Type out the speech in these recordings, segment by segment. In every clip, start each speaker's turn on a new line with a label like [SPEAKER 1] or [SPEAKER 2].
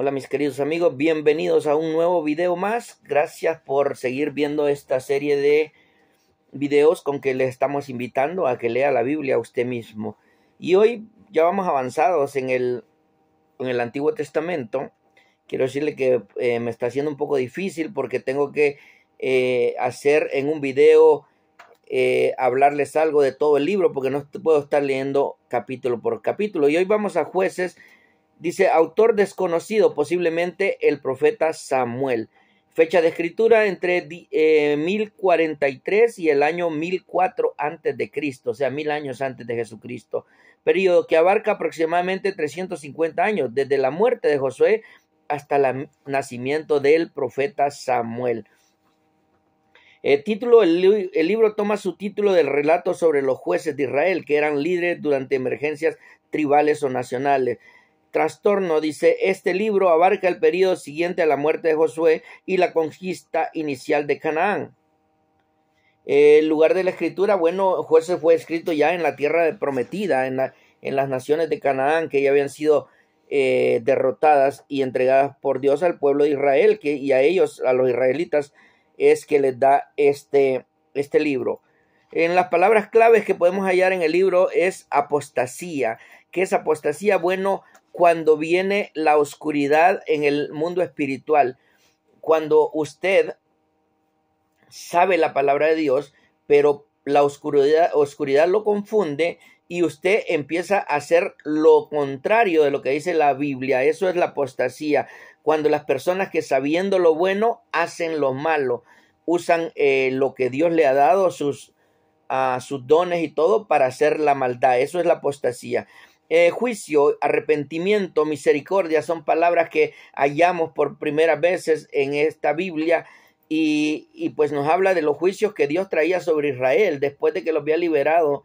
[SPEAKER 1] Hola mis queridos amigos, bienvenidos a un nuevo video más. Gracias por seguir viendo esta serie de videos con que les estamos invitando a que lea la Biblia a usted mismo. Y hoy ya vamos avanzados en el, en el Antiguo Testamento. Quiero decirle que eh, me está haciendo un poco difícil porque tengo que eh, hacer en un video eh, hablarles algo de todo el libro porque no puedo estar leyendo capítulo por capítulo. Y hoy vamos a jueces Dice, autor desconocido, posiblemente el profeta Samuel. Fecha de escritura entre 1043 eh, y el año 1004 antes de Cristo, o sea, mil años antes de Jesucristo. Periodo que abarca aproximadamente 350 años, desde la muerte de Josué hasta el nacimiento del profeta Samuel. Eh, el, libro toma su título del relato sobre los jueces de Israel, que eran líderes durante emergencias tribales o nacionales trastorno, dice, este libro abarca el periodo siguiente a la muerte de Josué y la conquista inicial de Canaán. El lugar de la escritura, bueno, Josué fue escrito ya en la tierra prometida, en, en las naciones de Canaán que ya habían sido eh, derrotadas y entregadas por Dios al pueblo de Israel, que, y a ellos, a los israelitas, es que les da este, este libro. En las palabras claves que podemos hallar en el libro es apostasía. ¿Qué es apostasía? Bueno, cuando viene la oscuridad en el mundo espiritual, cuando usted sabe la palabra de Dios, pero la oscuridad, oscuridad lo confunde y usted empieza a hacer lo contrario de lo que dice la Biblia. Eso es la apostasía, cuando las personas que sabiendo lo bueno hacen lo malo, usan eh, lo que Dios le ha dado, sus, a sus dones y todo para hacer la maldad. Eso es la apostasía. Eh, juicio, arrepentimiento, misericordia son palabras que hallamos por primeras veces en esta Biblia y, pues nos habla de los juicios que Dios traía sobre Israel después de que los había liberado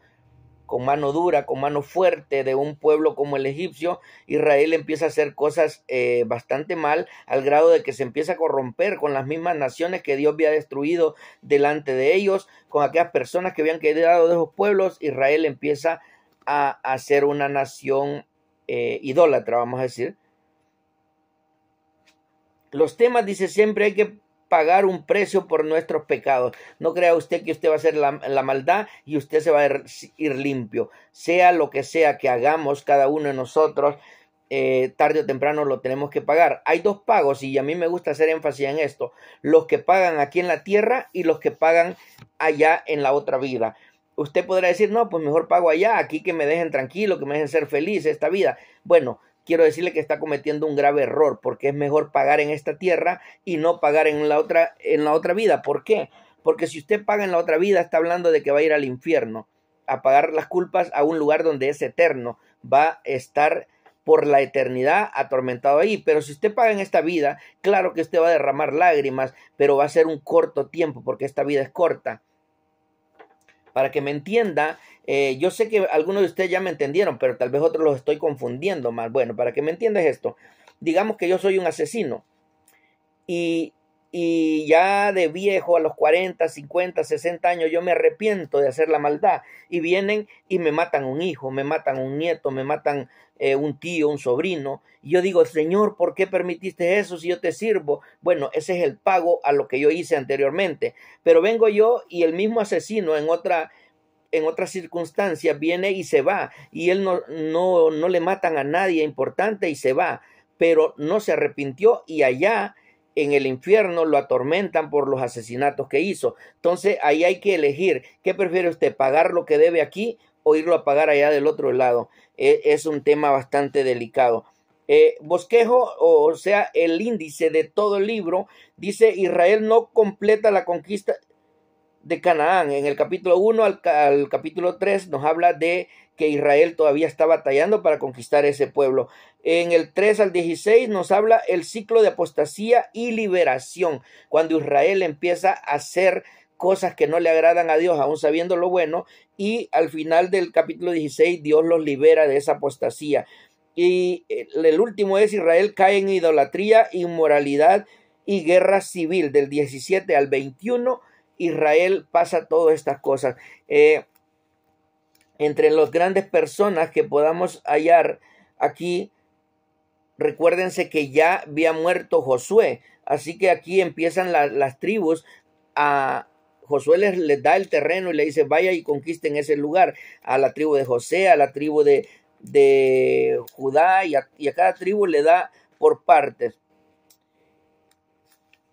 [SPEAKER 1] con mano dura, con mano fuerte de un pueblo como el egipcio, Israel empieza a hacer cosas eh, bastante mal al grado de que se empieza a corromper con las mismas naciones que Dios había destruido delante de ellos, con aquellas personas que habían quedado de esos pueblos, Israel empieza a a, ser una nación eh, idólatra, vamos a decir. Los temas, dice, siempre hay que pagar un precio por nuestros pecados. No crea usted que usted va a hacer la, maldad y usted se va a ir, limpio. Sea lo que sea que hagamos cada uno de nosotros, eh, tarde o temprano lo tenemos que pagar. Hay dos pagos y a mí me gusta hacer énfasis en esto. Los que pagan aquí en la tierra y los que pagan allá en la otra vida usted podrá decir, no, pues mejor pago allá, aquí que me dejen tranquilo, que me dejen ser feliz esta vida. Bueno, quiero decirle que está cometiendo un grave error, porque es mejor pagar en esta tierra y no pagar en la otra, en la otra vida. ¿Por qué? Porque si usted paga en la otra vida, está hablando de que va a ir al infierno, a pagar las culpas a un lugar donde es eterno, va a estar por la eternidad atormentado ahí. Pero si usted paga en esta vida, claro que usted va a derramar lágrimas, pero va a ser un corto tiempo, porque esta vida es corta para que me entienda, eh, yo sé que algunos de ustedes ya me entendieron, pero tal vez otros los estoy confundiendo más. Bueno, para que me entiendas esto, digamos que yo soy un asesino y, y ya de viejo a los 40, 50, 60 años yo me arrepiento de hacer la maldad y vienen y me matan un hijo, me matan un nieto, me matan eh, un tío, un sobrino, y yo digo, Señor, ¿por qué permitiste eso si yo te sirvo? Bueno, ese es el pago a lo que yo hice anteriormente. Pero vengo yo y el mismo asesino en otra en otras circunstancias viene y se va y él no, no, no le matan a nadie importante y se va, pero no se arrepintió y allá en el infierno lo atormentan por los asesinatos que hizo. Entonces ahí hay que elegir, ¿qué prefiere usted? ¿Pagar lo que debe aquí o irlo a pagar allá del otro lado. E, es un tema bastante delicado. Eh, bosquejo, o, sea, el índice de todo el libro, dice Israel no completa la conquista de Canaán. En el capítulo 1 al, al, capítulo 3 nos habla de que Israel todavía está batallando para conquistar ese pueblo. En el 3 al 16 nos habla el ciclo de apostasía y liberación, cuando Israel empieza a ser cosas que no le agradan a Dios, aún sabiendo lo bueno, y al final del capítulo 16 Dios los libera de esa apostasía. Y eh, el último es Israel cae en idolatría, inmoralidad y guerra civil. Del 17 al 21 Israel pasa todas estas cosas. Eh, entre las grandes personas que podamos hallar aquí, recuérdense que ya había muerto Josué. Así que aquí empiezan las tribus a, Josué les, da el terreno y le dice, vaya y conquisten ese lugar a la tribu de José, a la tribu de, Judá y a, cada tribu le da por partes.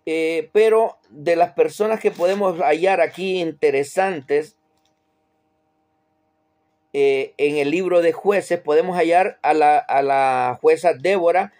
[SPEAKER 1] Eh, pero de las personas que podemos hallar aquí interesantes eh, en el libro de jueces, podemos hallar a la, a la jueza Débora,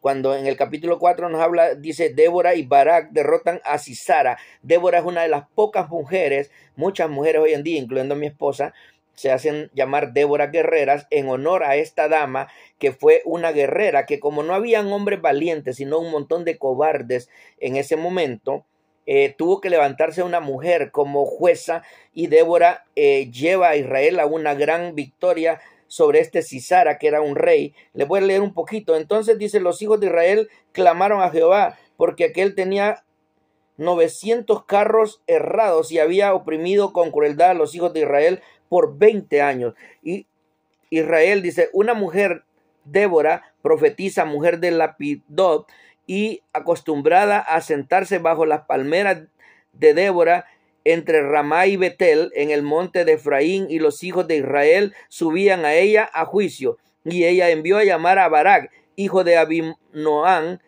[SPEAKER 1] cuando en el capítulo 4 nos habla, dice, Débora y Barak derrotan a Cisara. Débora es una de las pocas mujeres, muchas mujeres hoy en día, incluyendo mi esposa, se hacen llamar Débora Guerreras en honor a esta dama que fue una guerrera que como no habían hombres valientes, sino un montón de cobardes en ese momento, eh, tuvo que levantarse una mujer como jueza y Débora eh, lleva a Israel a una gran victoria sobre este Cisara, que era un rey. le voy a leer un poquito. Entonces dice, los hijos de Israel clamaron a Jehová, porque aquel tenía 900 carros errados y había oprimido con crueldad a los hijos de Israel por 20 años. Y Israel dice, una mujer, Débora, profetiza, mujer de Lapidot, y acostumbrada a sentarse bajo las palmeras de Débora, entre Ramá y Betel, en el monte de Efraín, y los hijos de Israel subían a ella a juicio. Y ella envió a llamar a Barak, hijo de Abinoán,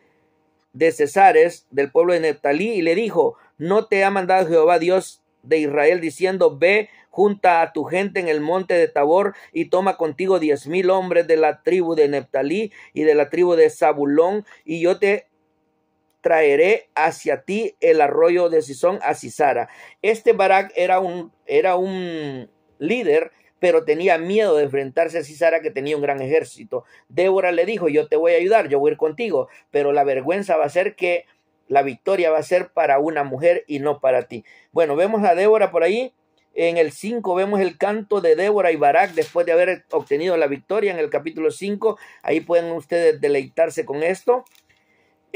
[SPEAKER 1] de Cesares, del pueblo de Neptalí. y le dijo, ¿no te ha mandado Jehová Dios de Israel diciendo, ve, junta a tu gente en el monte de Tabor y toma contigo diez mil hombres de la tribu de Neptalí y de la tribu de Zabulón, y yo te traeré hacia ti el arroyo de Sison a Sisara. Este Barak era un, era un líder pero tenía miedo de enfrentarse a Cisara que tenía un gran ejército. Débora le dijo, yo te voy a ayudar, yo voy a ir contigo, pero la vergüenza va a ser que la victoria va a ser para una mujer y no para ti. Bueno, vemos a Débora por ahí. En el 5 vemos el canto de Débora y Barak después de haber obtenido la victoria en el capítulo 5. Ahí pueden ustedes deleitarse con esto.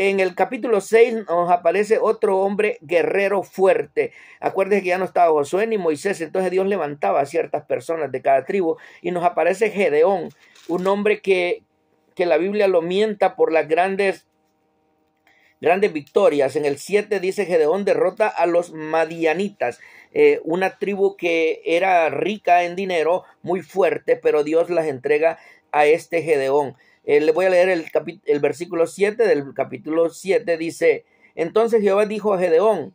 [SPEAKER 1] En el capítulo 6 nos aparece otro hombre guerrero fuerte. Acuérdense que ya no estaba Josué ni Moisés, entonces Dios levantaba a ciertas personas de cada tribu y nos aparece Gedeón, un hombre que, que la Biblia lo mienta por las grandes grandes victorias. En el 7 dice Gedeón derrota a los madianitas, eh, una tribu que era rica en dinero, muy fuerte, pero Dios las entrega a este Gedeón. Eh, le voy a leer el, versículo 7 del capítulo 7. Dice, entonces Jehová dijo a Gedeón,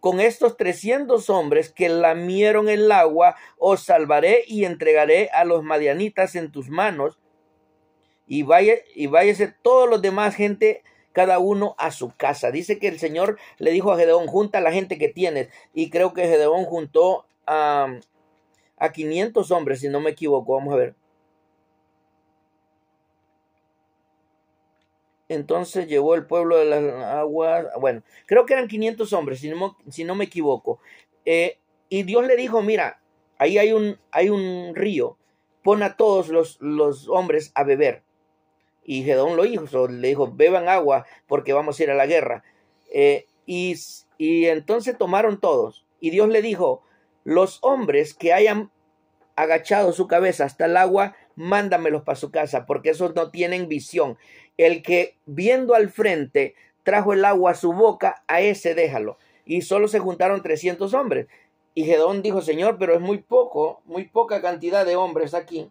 [SPEAKER 1] con estos 300 hombres que lamieron el agua, os salvaré y entregaré a los madianitas en tus manos. Y, vaya, y váyase todos los demás gente, cada uno a su casa. Dice que el Señor le dijo a Gedeón, junta a la gente que tienes. Y creo que Gedeón juntó a, a 500 hombres, si no me equivoco. Vamos a ver. Entonces llevó el pueblo de las aguas, bueno, creo que eran 500 hombres, si no, si no me equivoco. Eh, y Dios le dijo, mira, ahí hay un, hay un río, pon a todos los, los hombres a beber. Y Gedón lo hizo, le dijo, beban agua porque vamos a ir a la guerra. Eh, y, y entonces tomaron todos. Y Dios le dijo, los hombres que hayan agachado su cabeza hasta el agua, mándamelos para su casa, porque esos no tienen visión. El que viendo al frente trajo el agua a su boca, a ese déjalo. Y solo se juntaron 300 hombres. Y Gedón dijo, Señor, pero es muy poco, muy poca cantidad de hombres aquí.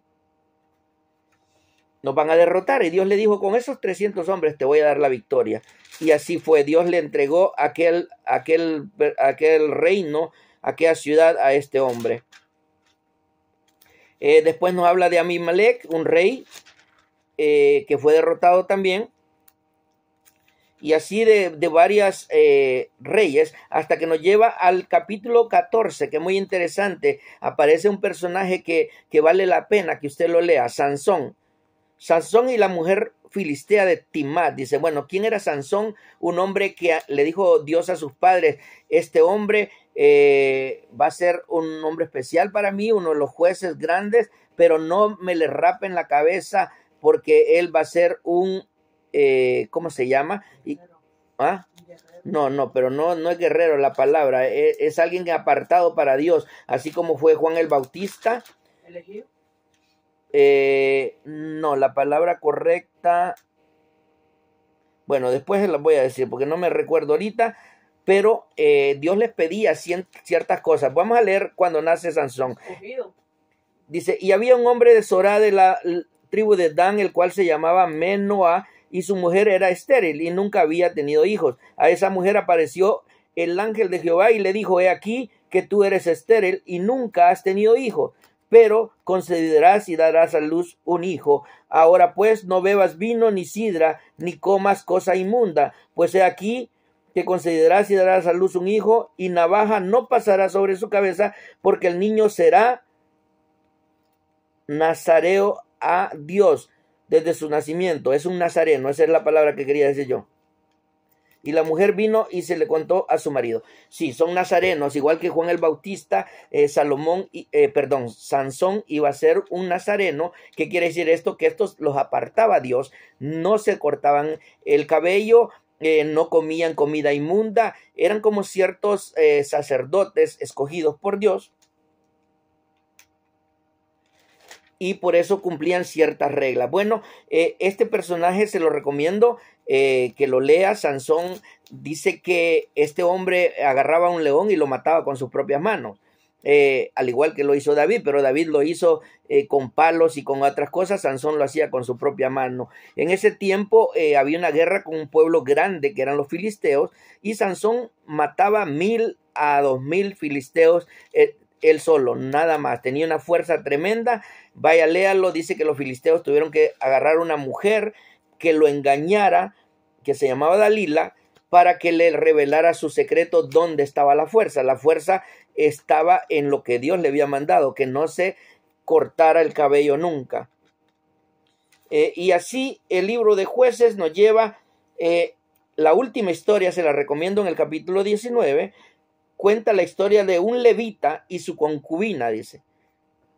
[SPEAKER 1] Nos van a derrotar. Y Dios le dijo, con esos 300 hombres te voy a dar la victoria. Y así fue. Dios le entregó aquel, aquel, aquel reino, aquella ciudad a este hombre. Eh, después nos habla de Amimalek, un rey eh, que fue derrotado también, y así de, de varias eh, reyes, hasta que nos lleva al capítulo 14, que es muy interesante. Aparece un personaje que, vale la pena que usted lo lea, Sansón. Sansón y la mujer filistea de Timat. Dice, bueno, ¿quién era Sansón? Un hombre que le dijo Dios a sus padres, este hombre eh, va a ser un hombre especial para mí, uno de los jueces grandes, pero no me le rapen la cabeza porque él va a ser un, eh, ¿cómo se llama? ¿ah? No, no, pero no, no es guerrero la palabra, e, es, alguien apartado para Dios, así como fue Juan el Bautista. ¿Elegido? Eh, no, la palabra correcta. Bueno, después la voy a decir porque no me recuerdo ahorita, pero eh, Dios les pedía ciertas cosas. Vamos a leer cuando nace Sansón. Dice, y había un hombre de Sorá de la tribu de Dan, el cual se llamaba Menoah y su mujer era estéril y nunca había tenido hijos. A esa mujer apareció el ángel de Jehová y le dijo, he aquí que tú eres estéril y nunca has tenido hijo, pero concederás y darás a luz un hijo. Ahora pues no bebas vino ni sidra, ni comas cosa inmunda, pues he aquí que concederás y darás a luz un hijo, y navaja no pasará sobre su cabeza, porque el niño será nazareo a Dios desde su nacimiento. Es un nazareno, esa es la palabra que quería decir yo. Y la mujer vino y se le contó a su marido. Sí, son nazarenos, igual que Juan el Bautista, eh, Salomón, y, eh, perdón, Sansón iba a ser un nazareno. ¿Qué quiere decir esto? Que estos los apartaba Dios, no se cortaban el cabello, eh, no comían comida inmunda, eran como ciertos sacerdotes escogidos por Dios y por eso cumplían ciertas reglas. Bueno, eh, este personaje se lo recomiendo eh, que lo lea. Sansón dice que este hombre agarraba a un león y lo mataba con sus propias manos. Eh, al igual que lo hizo David, pero David lo hizo con palos y con otras cosas, Sansón lo hacía con su propia mano. En ese tiempo había una guerra con un pueblo grande que eran los filisteos y Sansón mataba mil a dos mil filisteos él solo, nada más. Tenía una fuerza tremenda. Vaya, léalo. Dice que los filisteos tuvieron que agarrar una mujer que lo engañara, que se llamaba Dalila, para que le revelara su secreto dónde estaba la fuerza. La fuerza estaba en lo que Dios le había mandado, que no se cortara el cabello nunca. Eh, y así el libro de jueces nos lleva, eh, la última historia se la recomiendo en el capítulo 19, cuenta la historia de un levita y su concubina, dice.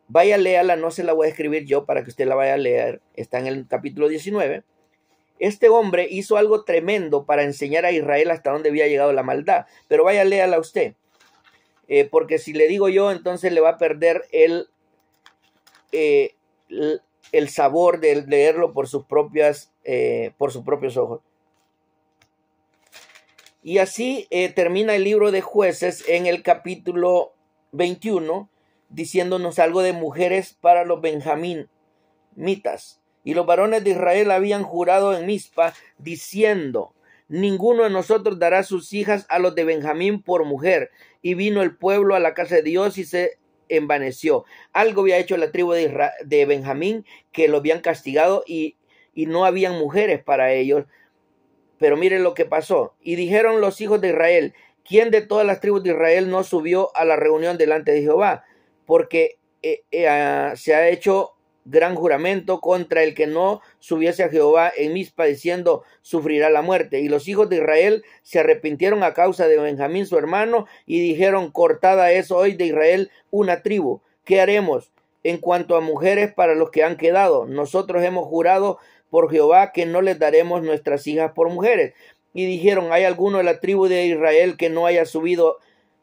[SPEAKER 1] Vaya, léala, no se la voy a escribir yo para que usted la vaya a leer. Está en el capítulo 19. Este hombre hizo algo tremendo para enseñar a Israel hasta dónde había llegado la maldad. Pero vaya, léala usted. Eh, porque si le digo yo, entonces le va a perder el, eh, el sabor de leerlo por sus propias, eh, por sus propios ojos. Y así eh, termina el libro de jueces en el capítulo 21, diciéndonos algo de mujeres para los mitas. Y los varones de Israel habían jurado en Mizpa, diciendo, ninguno de nosotros dará sus hijas a los de Benjamín por mujer. Y vino el pueblo a la casa de Dios y se envaneció. Algo había hecho la tribu de, de Benjamín que lo habían castigado y, y no habían mujeres para ellos pero miren lo que pasó. Y dijeron los hijos de Israel, ¿quién de todas las tribus de Israel no subió a la reunión delante de Jehová? Porque eh, eh, ah, se ha hecho gran juramento contra el que no subiese a Jehová en mispa diciendo sufrirá la muerte. Y los hijos de Israel se arrepintieron a causa de Benjamín su hermano y dijeron cortada es hoy de Israel una tribu. ¿Qué haremos? En cuanto a mujeres para los que han quedado, nosotros hemos jurado por Jehová que no les daremos nuestras hijas por mujeres. Y dijeron, ¿hay alguno de la tribu de Israel que no haya subido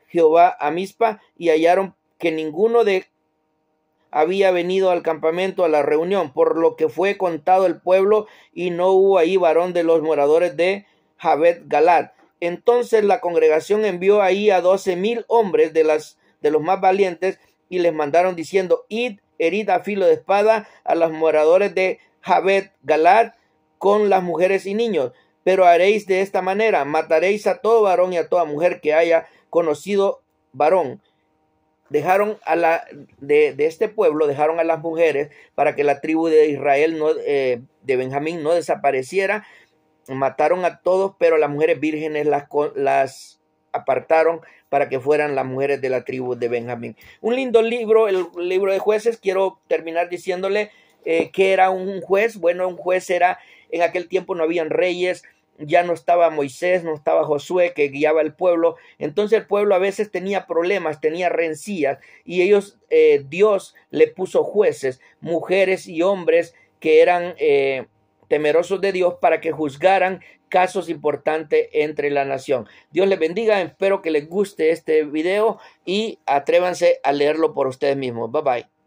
[SPEAKER 1] Jehová a Mizpa? Y hallaron que ninguno de había venido al campamento a la reunión, por lo que fue contado el pueblo y no hubo ahí varón de los moradores de Jabet Galad. Entonces la congregación envió ahí a doce mil hombres de, las, de los más valientes y les mandaron diciendo, id, herida, filo de espada a los moradores de Jabet Galad con las mujeres y niños. Pero haréis de esta manera, mataréis a todo varón y a toda mujer que haya conocido varón. Dejaron a la de, este pueblo, dejaron a las mujeres para que la tribu de Israel, no, eh, de Benjamín, no desapareciera. Mataron a todos, pero las mujeres vírgenes las, las apartaron para que fueran las mujeres de la tribu de Benjamín. Un lindo libro, el libro de jueces. Quiero terminar diciéndole eh, que era un juez? Bueno, un juez era, en aquel tiempo no habían reyes, ya no estaba Moisés, no estaba Josué que guiaba al pueblo, entonces el pueblo a veces tenía problemas, tenía rencillas, y ellos, eh, Dios le puso jueces, mujeres y hombres que eran eh, temerosos de Dios para que juzgaran casos importantes entre la nación. Dios les bendiga, espero que les guste este video y atrévanse a leerlo por ustedes mismos. Bye bye.